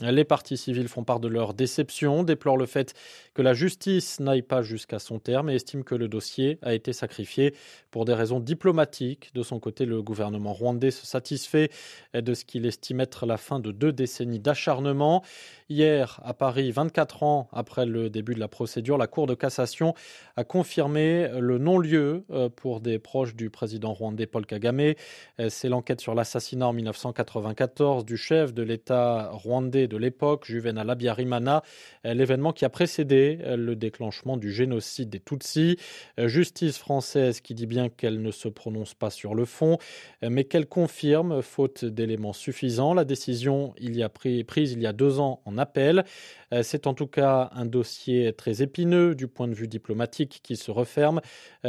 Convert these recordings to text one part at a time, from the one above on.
Les partis civils font part de leur déception, déplorent le fait que la justice n'aille pas jusqu'à son terme et estiment que le dossier a été sacrifié pour des raisons diplomatiques. De son côté, le gouvernement rwandais se satisfait de ce qu'il estime être la fin de deux décennies d'acharnement. Hier, à Paris, 24 ans après le début de la procédure, la Cour de cassation a confirmé le non-lieu euh, pour des proches du président rwandais Paul Kagame. Euh, c'est l'enquête sur l'assassinat en 1994 du chef de l'État rwandais de l'époque, Juvenal Abiyarimana, euh, l'événement qui a précédé euh, le déclenchement du génocide des Tutsis. Euh, justice française qui dit bien qu'elle ne se prononce pas sur le fond, mais qu'elle confirme, faute d'éléments suffisants, la décision il y a pris, prise il y a deux ans en appel. C'est en tout cas un dossier très épineux du point de vue diplomatique qui se referme,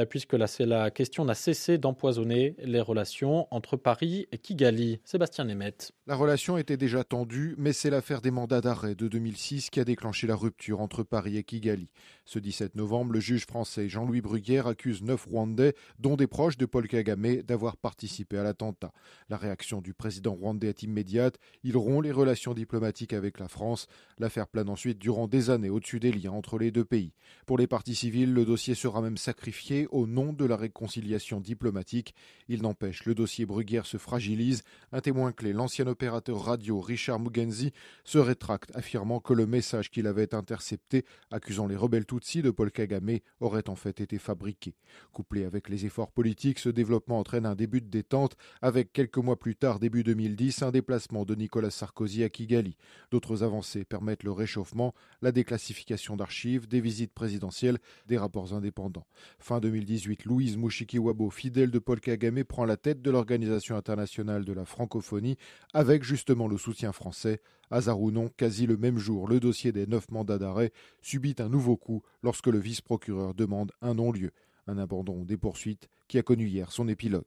puisque la, la question n'a cessé d'empoisonner les relations entre Paris et Kigali. Sébastien Nemeth. La relation était déjà tendue, mais c'est la l'affaire des mandats d'arrêt de 2006 qui a déclenché la rupture entre Paris et Kigali. Ce 17 novembre, le juge français Jean-Louis Bruguière accuse neuf Rwandais, dont des proches de Paul Kagame, d'avoir participé à l'attentat. La réaction du président rwandais est immédiate. Il rompt les relations diplomatiques avec la France. L'affaire plane ensuite durant des années au-dessus des liens entre les deux pays. Pour les partis civiles, le dossier sera même sacrifié au nom de la réconciliation diplomatique. Il n'empêche, le dossier Bruguière se fragilise. Un témoin clé, l'ancien opérateur radio Richard Mugenzi, se rétracte, affirmant que le message qu'il avait intercepté accusant les rebelles Tutsis de Paul Kagame aurait en fait été fabriqué. Couplé avec les efforts politiques, ce développement entraîne un début de détente avec quelques mois plus tard, début 2010, un déplacement de Nicolas Sarkozy à Kigali. D'autres avancées permettent le réchauffement, la déclassification d'archives, des visites présidentielles, des rapports indépendants. Fin 2018, Louise Mushikiwabo, fidèle de Paul Kagame, prend la tête de l'Organisation internationale de la francophonie avec justement le soutien français à non, quasi le même jour. Le dossier des neuf mandats d'arrêt subit un nouveau coup lorsque le vice-procureur demande un non-lieu, un abandon des poursuites qui a connu hier son épilogue.